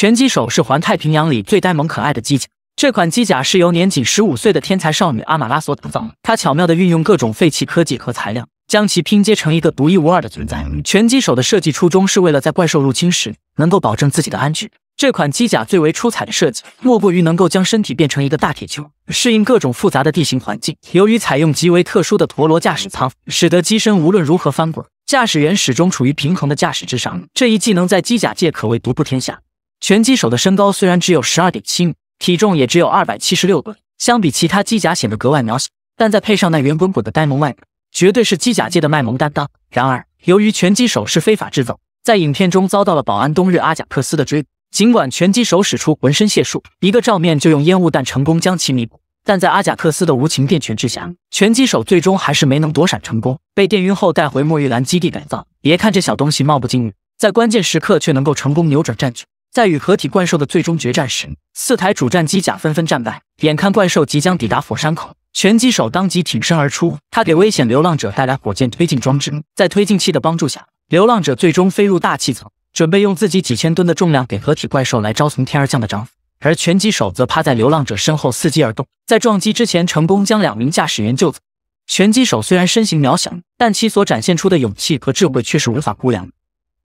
拳击手是环太平洋里最呆萌可爱的机甲。这款机甲是由年仅十五岁的天才少女阿玛拉所打造。她巧妙地运用各种废弃科技和材料，将其拼接成一个独一无二的存在。拳击手的设计初衷是为了在怪兽入侵时能够保证自己的安全。这款机甲最为出彩的设计，莫过于能够将身体变成一个大铁球，适应各种复杂的地形环境。由于采用极为特殊的陀螺驾驶舱，使得机身无论如何翻滚，驾驶员始终处于平衡的驾驶之上。这一技能在机甲界可谓独步天下。拳击手的身高虽然只有十二点七米，体重也只有二百七十六吨，相比其他机甲显得格外渺小，但再配上那圆滚滚的呆萌外表，绝对是机甲界的卖萌担当。然而，由于拳击手是非法制造，在影片中遭到了保安冬日阿贾克斯的追捕。尽管拳击手使出浑身解数，一个照面就用烟雾弹成功将其弥补，但在阿贾克斯的无情电拳之下，拳击手最终还是没能躲闪成功，被电晕后带回墨玉兰基地改造。别看这小东西貌不惊人，在关键时刻却能够成功扭转战局。在与合体怪兽的最终决战时，四台主战机甲纷纷战败。眼看怪兽即将抵达火山口，拳击手当即挺身而出。他给危险流浪者带来火箭推进装置，在推进器的帮助下，流浪者最终飞入大气层，准备用自己几千吨的重量给合体怪兽来招从天而降的夫。而拳击手则趴在流浪者身后伺机而动，在撞击之前成功将两名驾驶员救走。拳击手虽然身形渺小，但其所展现出的勇气和智慧却是无法估量。